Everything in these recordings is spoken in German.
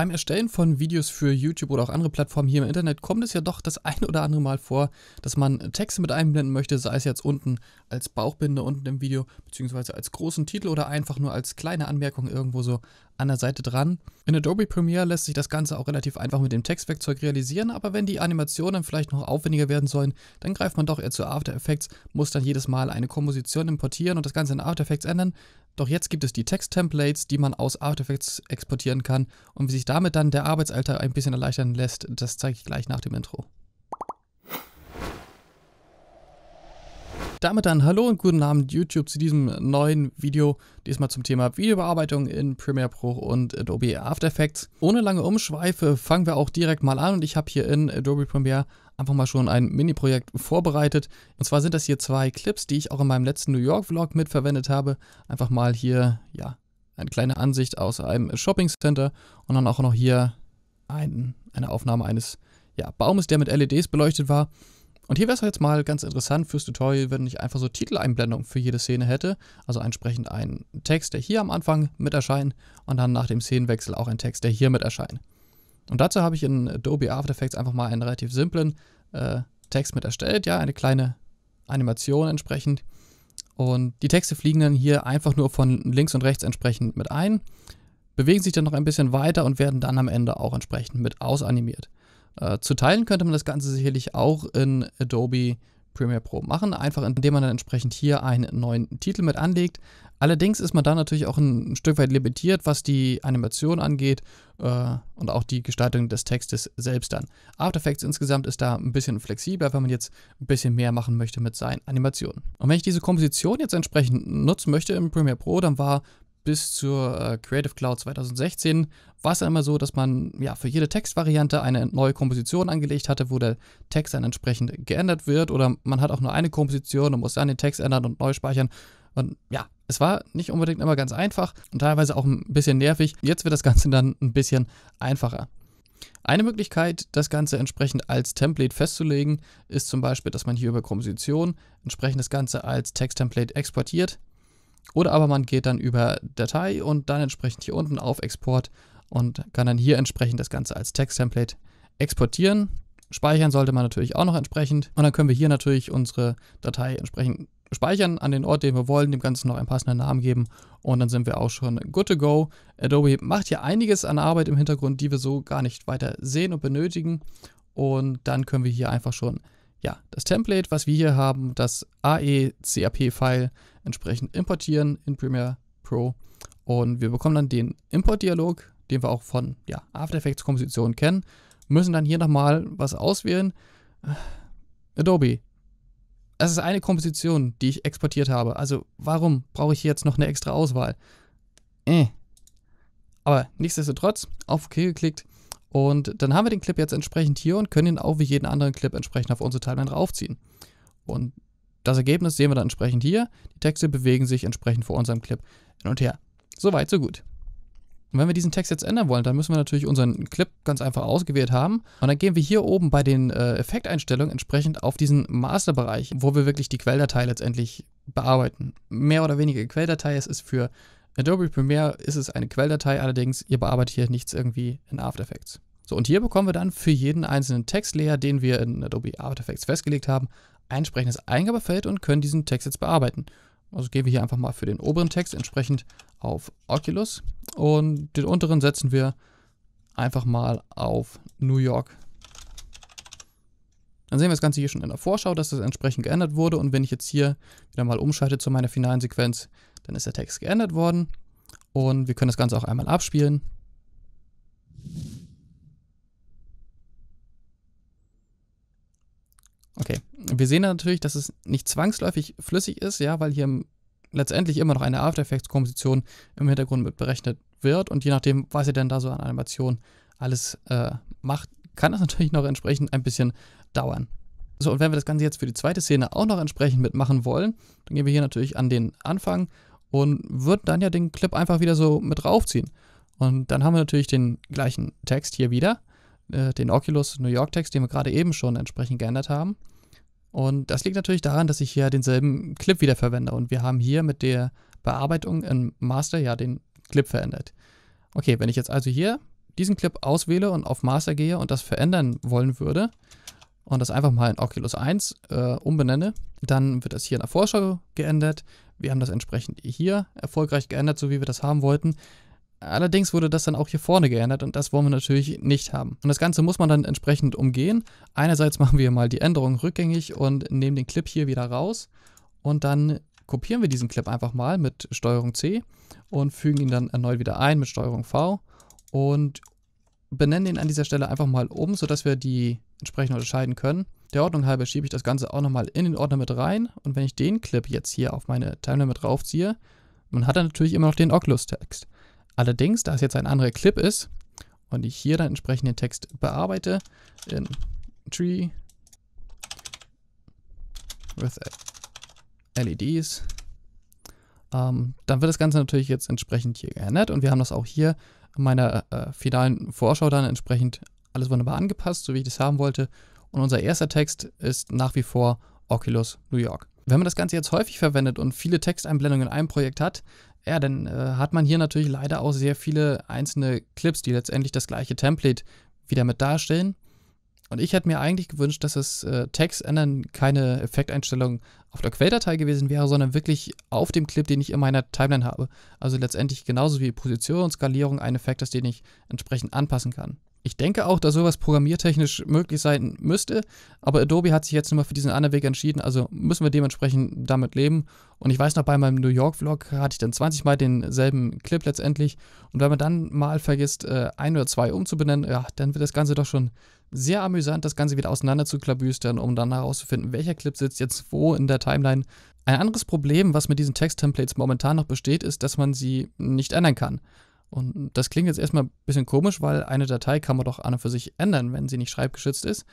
Beim Erstellen von Videos für YouTube oder auch andere Plattformen hier im Internet kommt es ja doch das ein oder andere Mal vor, dass man Texte mit einblenden möchte, sei es jetzt unten als Bauchbinde unten im Video, beziehungsweise als großen Titel oder einfach nur als kleine Anmerkung irgendwo so an der Seite dran. In Adobe Premiere lässt sich das Ganze auch relativ einfach mit dem Textwerkzeug realisieren, aber wenn die Animationen vielleicht noch aufwendiger werden sollen, dann greift man doch eher zu After Effects, muss dann jedes Mal eine Komposition importieren und das Ganze in After Effects ändern. Doch jetzt gibt es die Text-Templates, die man aus Artifacts exportieren kann und wie sich damit dann der Arbeitsalter ein bisschen erleichtern lässt, das zeige ich gleich nach dem Intro. Damit dann hallo und guten Abend YouTube zu diesem neuen Video, diesmal zum Thema Videobearbeitung in Premiere Pro und Adobe After Effects. Ohne lange Umschweife fangen wir auch direkt mal an und ich habe hier in Adobe Premiere einfach mal schon ein Mini-Projekt vorbereitet. Und zwar sind das hier zwei Clips, die ich auch in meinem letzten New York Vlog mitverwendet habe. Einfach mal hier, ja, eine kleine Ansicht aus einem Shopping Center und dann auch noch hier ein, eine Aufnahme eines ja, Baumes, der mit LEDs beleuchtet war. Und hier wäre es halt jetzt mal ganz interessant fürs Tutorial, wenn ich einfach so Titeleinblendung für jede Szene hätte. Also entsprechend einen Text, der hier am Anfang mit erscheint und dann nach dem Szenenwechsel auch ein Text, der hier mit erscheint. Und dazu habe ich in Adobe After Effects einfach mal einen relativ simplen äh, Text mit erstellt, ja, eine kleine Animation entsprechend. Und die Texte fliegen dann hier einfach nur von links und rechts entsprechend mit ein, bewegen sich dann noch ein bisschen weiter und werden dann am Ende auch entsprechend mit ausanimiert. Äh, zu teilen könnte man das Ganze sicherlich auch in Adobe Premiere Pro machen, einfach indem man dann entsprechend hier einen neuen Titel mit anlegt. Allerdings ist man da natürlich auch ein Stück weit limitiert, was die Animation angeht äh, und auch die Gestaltung des Textes selbst dann. After Effects insgesamt ist da ein bisschen flexibler, wenn man jetzt ein bisschen mehr machen möchte mit seinen Animationen. Und wenn ich diese Komposition jetzt entsprechend nutzen möchte im Premiere Pro, dann war bis zur äh, Creative Cloud 2016 war es ja immer so, dass man ja für jede Textvariante eine neue Komposition angelegt hatte, wo der Text dann entsprechend geändert wird oder man hat auch nur eine Komposition und muss dann den Text ändern und neu speichern. Und ja, es war nicht unbedingt immer ganz einfach und teilweise auch ein bisschen nervig. Jetzt wird das Ganze dann ein bisschen einfacher. Eine Möglichkeit, das Ganze entsprechend als Template festzulegen, ist zum Beispiel, dass man hier über Komposition entsprechend das Ganze als Text-Template exportiert. Oder aber man geht dann über Datei und dann entsprechend hier unten auf Export und kann dann hier entsprechend das Ganze als Text-Template exportieren. Speichern sollte man natürlich auch noch entsprechend. Und dann können wir hier natürlich unsere Datei entsprechend speichern an den Ort, den wir wollen, dem Ganzen noch einen passenden Namen geben und dann sind wir auch schon good to go. Adobe macht hier einiges an Arbeit im Hintergrund, die wir so gar nicht weiter sehen und benötigen und dann können wir hier einfach schon ja, das Template, was wir hier haben, das aecap file entsprechend importieren in Premiere Pro. Und wir bekommen dann den Import-Dialog, den wir auch von ja, After Effects kompositionen kennen, müssen dann hier nochmal was auswählen. Adobe. Es ist eine Komposition, die ich exportiert habe. Also warum brauche ich jetzt noch eine extra Auswahl? Äh. Aber nichtsdestotrotz, auf OK geklickt, und dann haben wir den Clip jetzt entsprechend hier und können ihn auch wie jeden anderen Clip entsprechend auf unsere Timeline draufziehen. Und das Ergebnis sehen wir dann entsprechend hier. Die Texte bewegen sich entsprechend vor unserem Clip hin und her. Soweit, so gut. Und wenn wir diesen Text jetzt ändern wollen, dann müssen wir natürlich unseren Clip ganz einfach ausgewählt haben. Und dann gehen wir hier oben bei den äh, Effekteinstellungen entsprechend auf diesen Masterbereich, wo wir wirklich die Quelldatei letztendlich bearbeiten. Mehr oder weniger Quelldatei, es ist für Adobe Premiere ist es eine Quelldatei, allerdings ihr bearbeitet hier nichts irgendwie in After Effects. So, und hier bekommen wir dann für jeden einzelnen Textlayer, den wir in Adobe After Effects festgelegt haben, ein entsprechendes Eingabefeld und können diesen Text jetzt bearbeiten. Also gehen wir hier einfach mal für den oberen Text entsprechend auf Oculus und den unteren setzen wir einfach mal auf New York dann sehen wir das Ganze hier schon in der Vorschau, dass das entsprechend geändert wurde und wenn ich jetzt hier wieder mal umschalte zu meiner finalen Sequenz, dann ist der Text geändert worden und wir können das Ganze auch einmal abspielen. Okay, wir sehen natürlich, dass es nicht zwangsläufig flüssig ist, ja, weil hier letztendlich immer noch eine After Effects Komposition im Hintergrund mit berechnet wird und je nachdem, was ihr denn da so an Animationen alles äh, macht, kann das natürlich noch entsprechend ein bisschen dauern. So, und wenn wir das Ganze jetzt für die zweite Szene auch noch entsprechend mitmachen wollen, dann gehen wir hier natürlich an den Anfang und würden dann ja den Clip einfach wieder so mit raufziehen. Und dann haben wir natürlich den gleichen Text hier wieder, äh, den Oculus New York Text, den wir gerade eben schon entsprechend geändert haben. Und das liegt natürlich daran, dass ich hier denselben Clip wieder verwende. Und wir haben hier mit der Bearbeitung im Master ja den Clip verändert. Okay, wenn ich jetzt also hier diesen Clip auswähle und auf Master gehe und das verändern wollen würde, und das einfach mal in Oculus 1 äh, umbenenne, dann wird das hier in der Vorschau geändert. Wir haben das entsprechend hier erfolgreich geändert, so wie wir das haben wollten. Allerdings wurde das dann auch hier vorne geändert und das wollen wir natürlich nicht haben. Und das Ganze muss man dann entsprechend umgehen. Einerseits machen wir mal die Änderung rückgängig und nehmen den Clip hier wieder raus und dann kopieren wir diesen Clip einfach mal mit STRG C und fügen ihn dann erneut wieder ein mit STRG V und benennen ihn an dieser Stelle einfach mal um, sodass wir die entsprechend unterscheiden können. Der Ordnung halber schiebe ich das Ganze auch nochmal in den Ordner mit rein und wenn ich den Clip jetzt hier auf meine Timeline mit draufziehe, man hat dann natürlich immer noch den Oculus-Text. Allerdings, da es jetzt ein anderer Clip ist und ich hier dann entsprechend den Text bearbeite, in Tree with LEDs, ähm, dann wird das Ganze natürlich jetzt entsprechend hier geändert und wir haben das auch hier in meiner äh, finalen Vorschau dann entsprechend alles wunderbar angepasst, so wie ich das haben wollte. Und unser erster Text ist nach wie vor Oculus New York. Wenn man das Ganze jetzt häufig verwendet und viele Texteinblendungen in einem Projekt hat, ja, dann äh, hat man hier natürlich leider auch sehr viele einzelne Clips, die letztendlich das gleiche Template wieder mit darstellen. Und ich hätte mir eigentlich gewünscht, dass das äh, Text ändern keine Effekteinstellung auf der Quelldatei gewesen wäre, sondern wirklich auf dem Clip, den ich in meiner Timeline habe. Also letztendlich genauso wie Position und Skalierung ein Effekt ist, den ich entsprechend anpassen kann. Ich denke auch, dass sowas programmiertechnisch möglich sein müsste, aber Adobe hat sich jetzt nochmal für diesen anderen Weg entschieden, also müssen wir dementsprechend damit leben. Und ich weiß noch, bei meinem New York-Vlog hatte ich dann 20 Mal denselben Clip letztendlich. Und wenn man dann mal vergisst, äh, ein oder zwei umzubenennen, ja, dann wird das Ganze doch schon sehr amüsant, das Ganze wieder auseinander zu klabüstern, um dann herauszufinden, welcher Clip sitzt jetzt wo in der Timeline. Ein anderes Problem, was mit diesen Text-Templates momentan noch besteht, ist, dass man sie nicht ändern kann. Und das klingt jetzt erstmal ein bisschen komisch, weil eine Datei kann man doch an und für sich ändern, wenn sie nicht schreibgeschützt ist.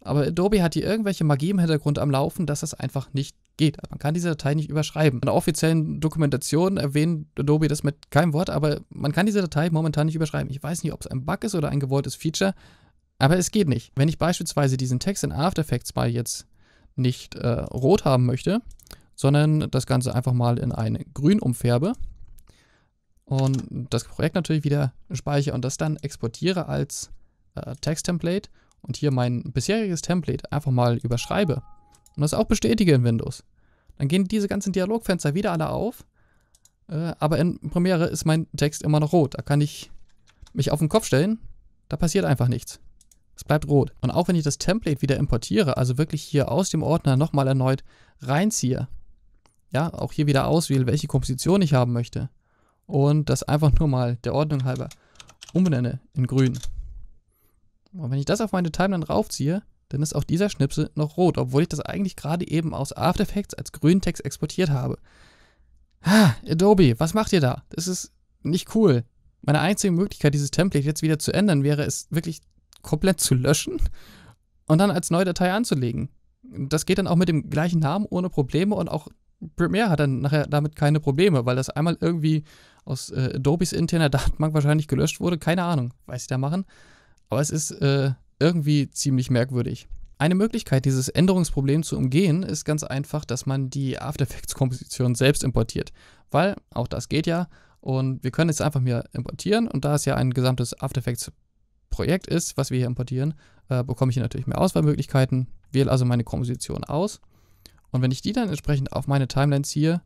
Aber Adobe hat hier irgendwelche Magie im Hintergrund am Laufen, dass das einfach nicht geht. Also man kann diese Datei nicht überschreiben. In der offiziellen Dokumentation erwähnt Adobe das mit keinem Wort, aber man kann diese Datei momentan nicht überschreiben. Ich weiß nicht, ob es ein Bug ist oder ein gewolltes Feature, aber es geht nicht. Wenn ich beispielsweise diesen Text in After Effects mal jetzt nicht äh, rot haben möchte, sondern das Ganze einfach mal in ein Grün umfärbe, und das Projekt natürlich wieder speichere und das dann exportiere als äh, Text-Template und hier mein bisheriges Template einfach mal überschreibe und das auch bestätige in Windows. Dann gehen diese ganzen Dialogfenster wieder alle auf, äh, aber in Premiere ist mein Text immer noch rot. Da kann ich mich auf den Kopf stellen, da passiert einfach nichts. Es bleibt rot. Und auch wenn ich das Template wieder importiere, also wirklich hier aus dem Ordner nochmal erneut reinziehe, ja, auch hier wieder auswähle, welche Komposition ich haben möchte, und das einfach nur mal der Ordnung halber umbenenne in grün. Und wenn ich das auf meine Timeline raufziehe, dann ist auch dieser Schnipsel noch rot, obwohl ich das eigentlich gerade eben aus After Effects als grünen Text exportiert habe. Ha, Adobe, was macht ihr da? Das ist nicht cool. Meine einzige Möglichkeit, dieses Template jetzt wieder zu ändern, wäre es wirklich komplett zu löschen und dann als neue Datei anzulegen. Das geht dann auch mit dem gleichen Namen ohne Probleme und auch Premiere hat dann nachher damit keine Probleme, weil das einmal irgendwie aus äh, Adobes interner Datenbank wahrscheinlich gelöscht wurde. Keine Ahnung, was sie da machen. Aber es ist äh, irgendwie ziemlich merkwürdig. Eine Möglichkeit, dieses Änderungsproblem zu umgehen, ist ganz einfach, dass man die After Effects-Komposition selbst importiert. Weil auch das geht ja. Und wir können jetzt einfach mehr importieren. Und da es ja ein gesamtes After Effects-Projekt ist, was wir hier importieren, äh, bekomme ich hier natürlich mehr Auswahlmöglichkeiten. Wähle also meine Komposition aus. Und wenn ich die dann entsprechend auf meine Timeline ziehe,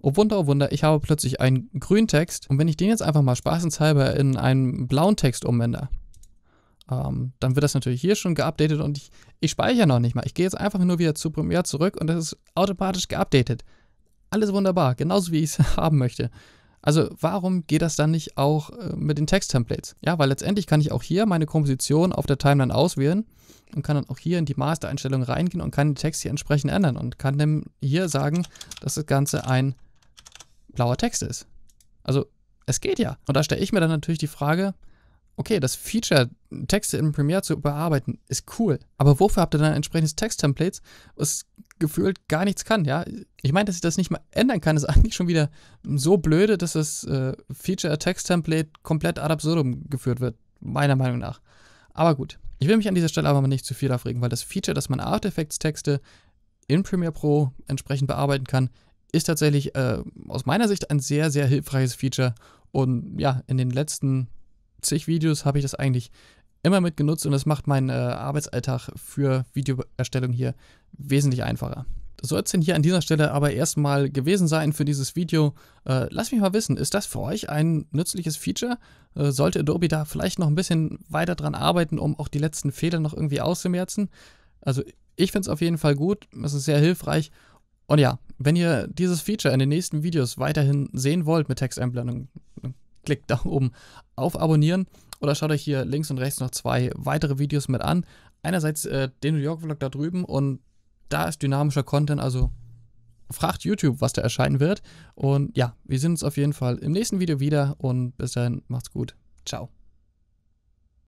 Oh Wunder, oh Wunder, ich habe plötzlich einen grünen Text und wenn ich den jetzt einfach mal spaßenshalber in einen blauen Text umwende, ähm, dann wird das natürlich hier schon geupdatet und ich, ich speichere noch nicht mal. Ich gehe jetzt einfach nur wieder zu Premiere zurück und das ist automatisch geupdatet. Alles wunderbar, genauso wie ich es haben möchte. Also warum geht das dann nicht auch äh, mit den Text-Templates? Ja, weil letztendlich kann ich auch hier meine Komposition auf der Timeline auswählen und kann dann auch hier in die Master-Einstellung reingehen und kann den Text hier entsprechend ändern und kann dann hier sagen, dass das Ganze ein blauer Text ist. Also es geht ja. Und da stelle ich mir dann natürlich die Frage, okay, das Feature, Texte in Premiere zu bearbeiten, ist cool. Aber wofür habt ihr dann entsprechendes Text-Templates, was gefühlt gar nichts kann, ja? Ich meine, dass ich das nicht mal ändern kann, ist eigentlich schon wieder so blöde, dass das äh, Feature-Text-Template komplett ad absurdum geführt wird, meiner Meinung nach. Aber gut, ich will mich an dieser Stelle aber nicht zu viel aufregen, weil das Feature, dass man Artefacts-Texte in Premiere Pro entsprechend bearbeiten kann, ist tatsächlich äh, aus meiner Sicht ein sehr, sehr hilfreiches Feature. Und ja, in den letzten zig Videos habe ich das eigentlich immer mit genutzt und das macht meinen äh, Arbeitsalltag für Videoerstellung hier wesentlich einfacher. Das soll es denn hier an dieser Stelle aber erstmal gewesen sein für dieses Video. Äh, lasst mich mal wissen, ist das für euch ein nützliches Feature? Äh, sollte Adobe da vielleicht noch ein bisschen weiter dran arbeiten, um auch die letzten Fehler noch irgendwie auszumerzen? Also ich finde es auf jeden Fall gut, es ist sehr hilfreich und ja, wenn ihr dieses Feature in den nächsten Videos weiterhin sehen wollt mit Text Texteinblendung, klickt da oben auf Abonnieren oder schaut euch hier links und rechts noch zwei weitere Videos mit an. Einerseits äh, den New York Vlog da drüben und da ist dynamischer Content, also fragt YouTube, was da erscheinen wird. Und ja, wir sehen uns auf jeden Fall im nächsten Video wieder und bis dahin macht's gut. Ciao.